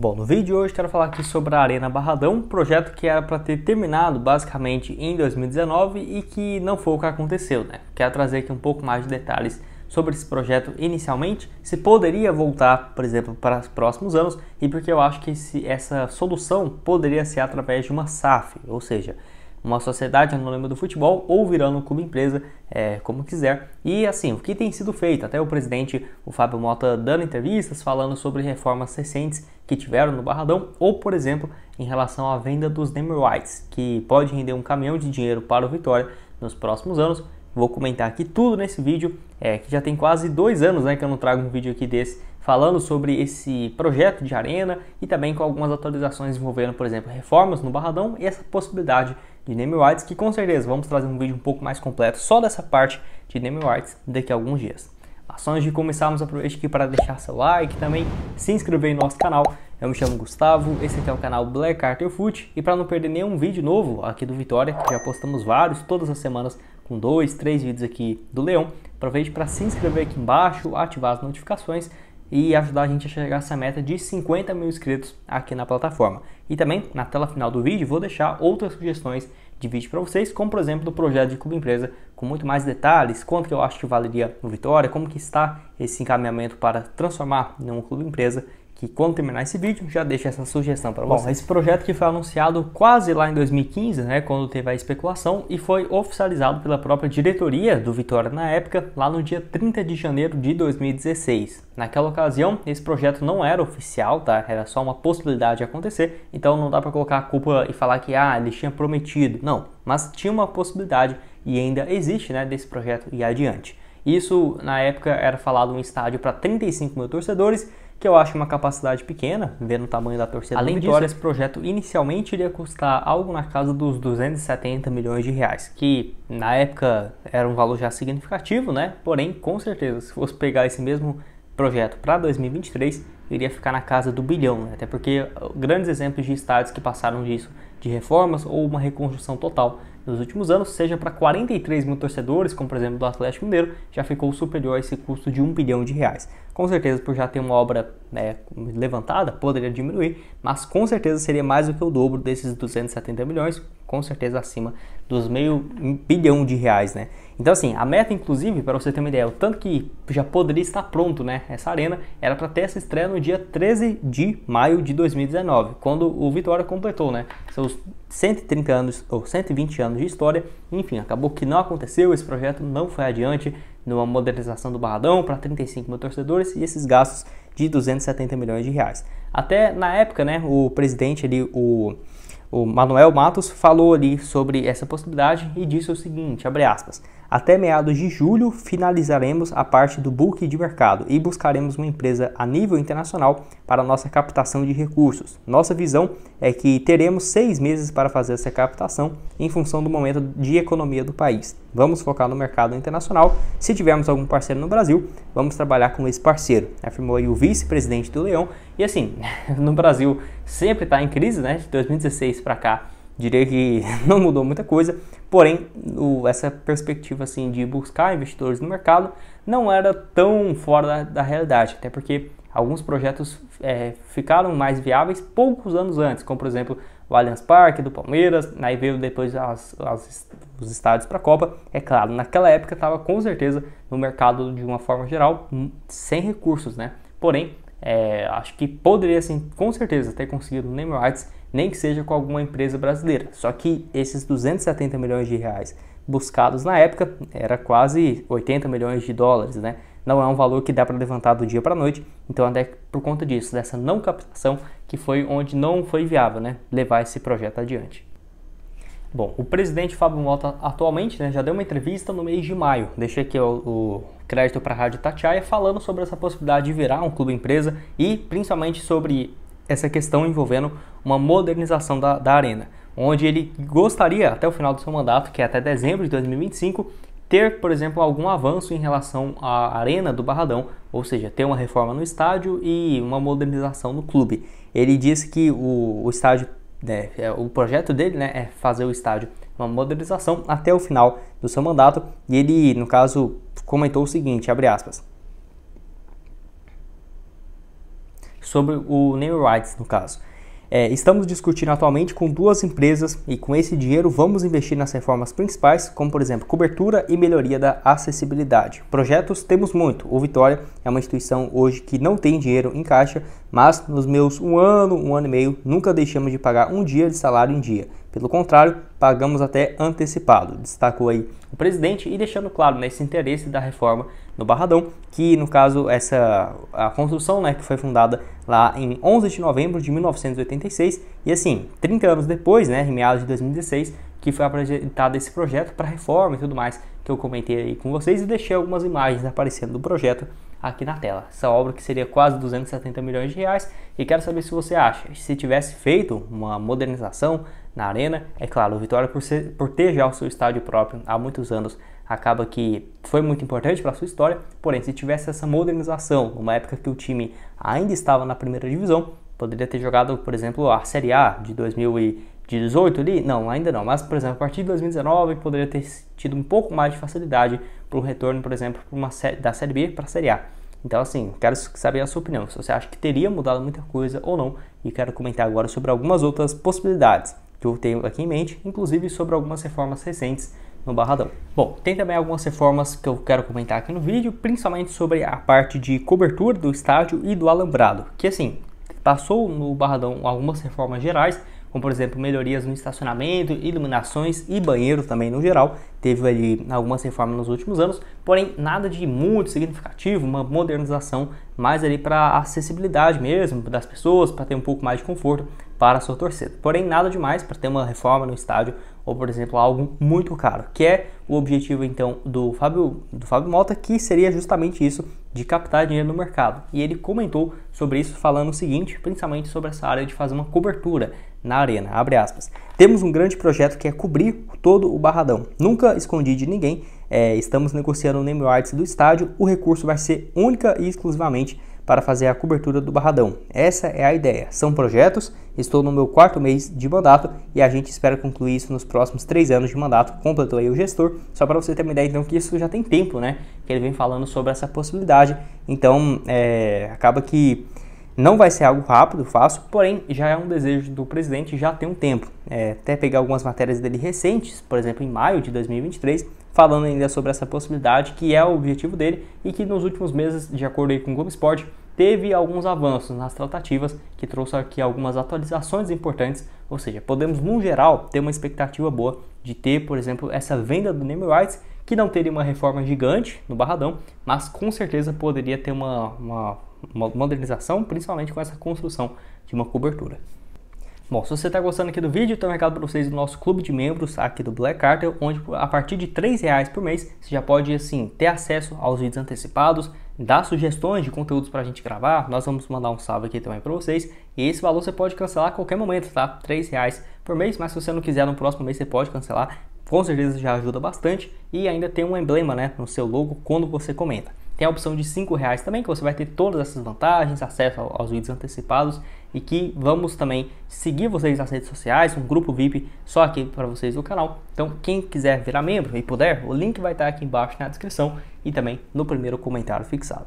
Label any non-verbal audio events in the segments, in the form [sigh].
Bom, no vídeo de hoje quero falar aqui sobre a Arena Barradão, um projeto que era para ter terminado basicamente em 2019 e que não foi o que aconteceu, né? Quero trazer aqui um pouco mais de detalhes sobre esse projeto inicialmente, se poderia voltar, por exemplo, para os próximos anos e porque eu acho que esse, essa solução poderia ser através de uma SAF, ou seja, uma sociedade anônima do futebol ou virando um clube empresa, é, como quiser. E assim, o que tem sido feito? Até o presidente, o Fábio Mota, dando entrevistas falando sobre reformas recentes que tiveram no Barradão, ou por exemplo, em relação à venda dos Neymar Whites que pode render um caminhão de dinheiro para o Vitória nos próximos anos. Vou comentar aqui tudo nesse vídeo, é, que já tem quase dois anos né, que eu não trago um vídeo aqui desse falando sobre esse projeto de arena e também com algumas atualizações envolvendo, por exemplo, reformas no Barradão e essa possibilidade de name rights, que com certeza vamos trazer um vídeo um pouco mais completo só dessa parte de name rights daqui a alguns dias. Ações de começarmos, aproveite aqui para deixar seu like, também se inscrever em nosso canal. Eu me chamo Gustavo, esse aqui é o canal Black Carter Foot e para não perder nenhum vídeo novo aqui do Vitória, que já postamos vários todas as semanas com dois, três vídeos aqui do Leão, aproveite para se inscrever aqui embaixo, ativar as notificações e ajudar a gente a chegar a essa meta de 50 mil inscritos aqui na plataforma. E também na tela final do vídeo vou deixar outras sugestões de vídeo para vocês, como por exemplo do projeto de Clube Empresa, com muito mais detalhes, quanto que eu acho que valeria no Vitória, como que está esse encaminhamento para transformar num Clube Empresa que quando terminar esse vídeo já deixa essa sugestão para você. Bom, esse projeto que foi anunciado quase lá em 2015, né, quando teve a especulação e foi oficializado pela própria diretoria do Vitória na época, lá no dia 30 de janeiro de 2016. Naquela ocasião, esse projeto não era oficial, tá? Era só uma possibilidade de acontecer, então não dá para colocar a culpa e falar que ah, eles tinham prometido. Não, mas tinha uma possibilidade e ainda existe, né, desse projeto e adiante. Isso na época era falado um estádio para 35 mil torcedores que eu acho uma capacidade pequena, vendo o tamanho da torcida Além do Vitória, disso, esse projeto inicialmente iria custar algo na casa dos 270 milhões de reais, que na época era um valor já significativo, né? Porém, com certeza, se fosse pegar esse mesmo projeto para 2023, iria ficar na casa do bilhão, né? até porque uh, grandes exemplos de estádios que passaram disso, de reformas ou uma reconstrução total, nos últimos anos, seja para 43 mil torcedores, como por exemplo do Atlético Mineiro, já ficou superior a esse custo de 1 bilhão de reais. Com certeza, por já ter uma obra né, levantada, poderia diminuir, mas com certeza seria mais do que o dobro desses 270 milhões, com certeza acima dos meio bilhão de reais, né? Então assim, a meta inclusive, para você ter uma ideia, o tanto que já poderia estar pronto, né? Essa arena era para ter essa estreia no dia 13 de maio de 2019, quando o Vitória completou, né? Seus 130 anos ou 120 anos de história. Enfim, acabou que não aconteceu, esse projeto não foi adiante numa modernização do Barradão para 35 mil torcedores e esses gastos de 270 milhões de reais. Até na época, né, o presidente ali, o o Manuel Matos falou ali sobre essa possibilidade e disse o seguinte, abre aspas, até meados de julho, finalizaremos a parte do book de mercado e buscaremos uma empresa a nível internacional para nossa captação de recursos. Nossa visão é que teremos seis meses para fazer essa captação em função do momento de economia do país. Vamos focar no mercado internacional. Se tivermos algum parceiro no Brasil, vamos trabalhar com esse parceiro, afirmou aí o vice-presidente do Leão. E assim, [laughs] no Brasil sempre está em crise, né? De 2016 para cá diria que [laughs] não mudou muita coisa, porém o, essa perspectiva assim de buscar investidores no mercado não era tão fora da, da realidade, até porque alguns projetos é, ficaram mais viáveis poucos anos antes, como por exemplo o Allianz Parque do Palmeiras, aí veio depois as, as, os estádios para a Copa. É claro, naquela época estava com certeza no mercado de uma forma geral hum, sem recursos, né? Porém, é, acho que poderia, assim, com certeza, ter conseguido o Neymar Arts nem que seja com alguma empresa brasileira. Só que esses 270 milhões de reais buscados na época era quase 80 milhões de dólares, né? Não é um valor que dá para levantar do dia para a noite, então até por conta disso, dessa não captação, que foi onde não foi viável, né, levar esse projeto adiante. Bom, o presidente Fábio Mota atualmente né, já deu uma entrevista no mês de maio. Deixei aqui o, o crédito para a Rádio Tatiaia falando sobre essa possibilidade de virar um clube empresa e principalmente sobre essa questão envolvendo uma modernização da, da arena, onde ele gostaria, até o final do seu mandato, que é até dezembro de 2025, ter, por exemplo, algum avanço em relação à arena do Barradão, ou seja, ter uma reforma no estádio e uma modernização no clube. Ele disse que o, o estádio, né, é, o projeto dele né, é fazer o estádio uma modernização até o final do seu mandato e ele, no caso, comentou o seguinte, abre aspas, sobre o name rights no caso. É, estamos discutindo atualmente com duas empresas e com esse dinheiro vamos investir nas reformas principais, como por exemplo cobertura e melhoria da acessibilidade. Projetos temos muito. O Vitória é uma instituição hoje que não tem dinheiro em caixa, mas nos meus um ano, um ano e meio, nunca deixamos de pagar um dia de salário em dia. Pelo contrário, pagamos até antecipado, destacou aí o presidente e deixando claro né, interesse da reforma no Barradão, que no caso essa a construção, né, que foi fundada lá em 11 de novembro de 1986 e assim, 30 anos depois, né, em meados de 2016, que foi apresentado esse projeto para reforma e tudo mais que eu comentei aí com vocês e deixei algumas imagens aparecendo do projeto aqui na tela. Essa obra que seria quase 270 milhões de reais e quero saber se você acha, se tivesse feito uma modernização na arena, é claro, o Vitória por, ser, por ter já o seu estádio próprio há muitos anos acaba que foi muito importante para a sua história, porém, se tivesse essa modernização, numa época que o time ainda estava na primeira divisão, poderia ter jogado, por exemplo, a Série A de 2018 ali? Não, ainda não, mas, por exemplo, a partir de 2019 poderia ter tido um pouco mais de facilidade para o retorno, por exemplo, uma série, da Série B para a Série A. Então, assim, quero saber a sua opinião, se você acha que teria mudado muita coisa ou não, e quero comentar agora sobre algumas outras possibilidades que eu tenho aqui em mente, inclusive sobre algumas reformas recentes no barradão. Bom, tem também algumas reformas que eu quero comentar aqui no vídeo, principalmente sobre a parte de cobertura do estádio e do alambrado, que assim, passou no barradão algumas reformas gerais, como por exemplo melhorias no estacionamento, iluminações e banheiro também no geral. Teve ali algumas reformas nos últimos anos, porém nada de muito significativo, uma modernização mais ali para acessibilidade mesmo das pessoas, para ter um pouco mais de conforto para a sua torcida. Porém nada demais para ter uma reforma no estádio ou por exemplo algo muito caro, que é o objetivo então do Fábio, do Fábio Mota, que seria justamente isso de captar dinheiro no mercado. E ele comentou sobre isso falando o seguinte, principalmente sobre essa área de fazer uma cobertura, na arena. Abre aspas. Temos um grande projeto que é cobrir todo o barradão. Nunca escondi de ninguém. É, estamos negociando o name rights do estádio. O recurso vai ser única e exclusivamente para fazer a cobertura do barradão. Essa é a ideia. São projetos. Estou no meu quarto mês de mandato e a gente espera concluir isso nos próximos três anos de mandato. Completou aí o gestor. Só para você ter uma ideia, então, que isso já tem tempo, né? Que ele vem falando sobre essa possibilidade. Então, é, acaba que não vai ser algo rápido, fácil, porém já é um desejo do presidente já tem um tempo. É, até pegar algumas matérias dele recentes, por exemplo, em maio de 2023, falando ainda sobre essa possibilidade que é o objetivo dele e que nos últimos meses, de acordo com o Globo Esporte, teve alguns avanços nas tratativas que trouxe aqui algumas atualizações importantes, ou seja, podemos no geral ter uma expectativa boa de ter, por exemplo, essa venda do Neymar rights que não teria uma reforma gigante no Barradão, mas com certeza poderia ter uma, uma modernização, principalmente com essa construção de uma cobertura. Bom, se você está gostando aqui do vídeo, tem um recado para vocês do nosso clube de membros aqui do Black Cartel, onde a partir de R$ reais por mês você já pode assim ter acesso aos vídeos antecipados, dar sugestões de conteúdos para a gente gravar. Nós vamos mandar um salve aqui também para vocês. E esse valor você pode cancelar a qualquer momento, tá? R$ reais por mês, mas se você não quiser no próximo mês você pode cancelar. Com certeza já ajuda bastante e ainda tem um emblema, né, no seu logo quando você comenta. Tem a opção de cinco reais também, que você vai ter todas essas vantagens, acesso aos vídeos antecipados e que vamos também seguir vocês nas redes sociais, um grupo VIP só aqui para vocês do canal. Então, quem quiser virar membro e puder, o link vai estar tá aqui embaixo na descrição e também no primeiro comentário fixado.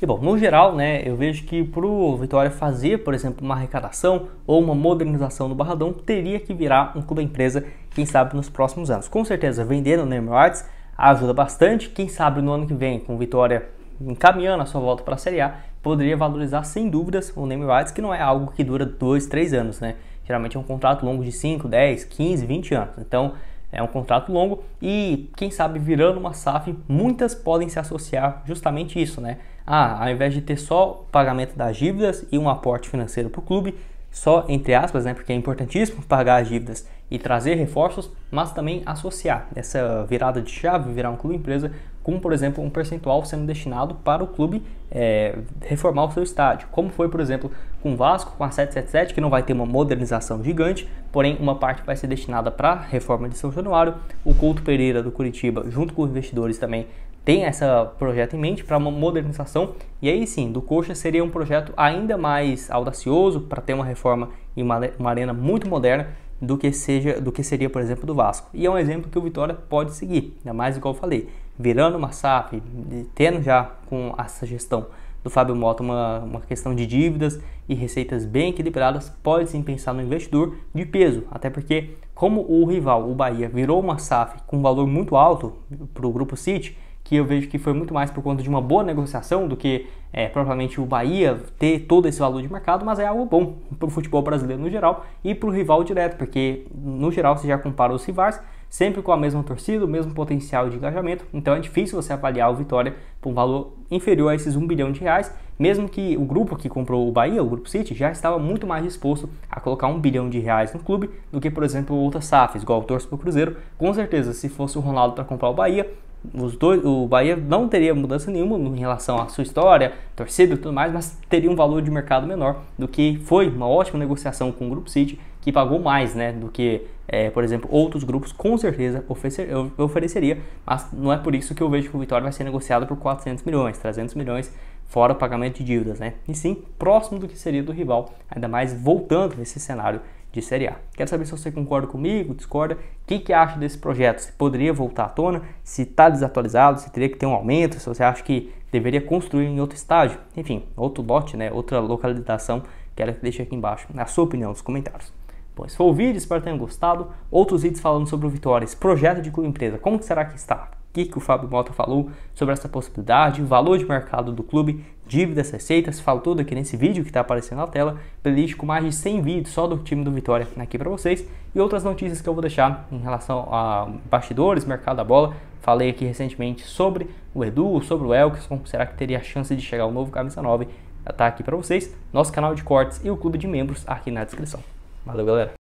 E bom, no geral, né, eu vejo que para o Vitória fazer, por exemplo, uma arrecadação ou uma modernização do Barradão, teria que virar um clube empresa, quem sabe nos próximos anos. Com certeza, vendendo o Neymar Arts ajuda bastante. Quem sabe no ano que vem, com Vitória encaminhando a sua volta para a Série A, poderia valorizar sem dúvidas o Neymar rights, que não é algo que dura 2, 3 anos, né? Geralmente é um contrato longo de 5, 10, 15, 20 anos. Então, é um contrato longo e quem sabe virando uma SAF, muitas podem se associar justamente isso, né? Ah, ao invés de ter só o pagamento das dívidas e um aporte financeiro para o clube, só entre aspas, né? Porque é importantíssimo [laughs] pagar as dívidas e trazer reforços, mas também associar essa virada de chave, virar um clube empresa, com, por exemplo, um percentual sendo destinado para o clube é, reformar o seu estádio. Como foi, por exemplo, com o Vasco, com a 777, que não vai ter uma modernização gigante, porém uma parte vai ser destinada para a reforma de São Januário. O Couto Pereira do Curitiba, junto com os investidores também, tem esse projeto em mente para uma modernização. E aí sim, do Coxa seria um projeto ainda mais audacioso para ter uma reforma em uma, uma arena muito moderna do que seja do que seria, por exemplo, do Vasco. E é um exemplo que o Vitória pode seguir, ainda mais igual eu falei, virando uma SAF, tendo já com essa gestão do Fábio Mota uma, uma questão de dívidas e receitas bem equilibradas, pode sim pensar no investidor de peso, até porque como o rival, o Bahia, virou uma SAF com um valor muito alto para o Grupo City, que eu vejo que foi muito mais por conta de uma boa negociação do que é, propriamente o Bahia ter todo esse valor de mercado, mas é algo bom [laughs] para o futebol brasileiro no geral e para o rival direto, porque no geral você já compara os rivais sempre com a mesma torcida, o mesmo potencial de engajamento, então é difícil você avaliar o Vitória por um valor inferior a esses 1 bilhão de reais, mesmo que o grupo que comprou o Bahia, o Grupo City, já estava muito mais disposto a colocar 1 bilhão de reais no clube do que, por exemplo, outras SAFs, igual o torço para o Cruzeiro. Com certeza, se fosse o Ronaldo para comprar o Bahia, os dois, o Bahia não teria mudança nenhuma em relação à sua história, torcida e tudo mais, mas teria um valor de mercado menor do que foi uma ótima negociação com o Grupo City, que pagou mais né, do que, é, por exemplo, outros grupos com certeza oferecer, ofereceria, mas não é por isso que eu vejo que o Vitória vai ser negociado por 400 milhões, 300 milhões, fora o pagamento de dívidas, né? E sim, próximo do que seria do rival, ainda mais voltando nesse cenário de Série A. Quero saber se você concorda comigo, discorda, o que, que acha desse projeto, se poderia voltar à tona, se está desatualizado, se teria que ter um aumento, se você acha que deveria construir em outro estágio, enfim, outro lote, né, outra localização, quero que deixe aqui embaixo a sua opinião nos comentários. Bom, esse foi o vídeo, espero que tenham gostado. Outros vídeos falando sobre o Vitória, esse projeto de clube empresa, como que será que está? que, que o Fábio Mota falou sobre essa possibilidade, o valor de mercado do clube, dívidas, receitas, falo tudo aqui nesse vídeo que está aparecendo na tela, playlist com mais de 100 vídeos só do time do Vitória aqui para vocês e outras notícias que eu vou deixar em relação a bastidores, mercado da bola, falei aqui recentemente sobre o Edu, sobre o Elkson, será que teria a chance de chegar o novo camisa 9? Está aqui para vocês, nosso canal de cortes e o clube de membros aqui na descrição. Valeu, galera!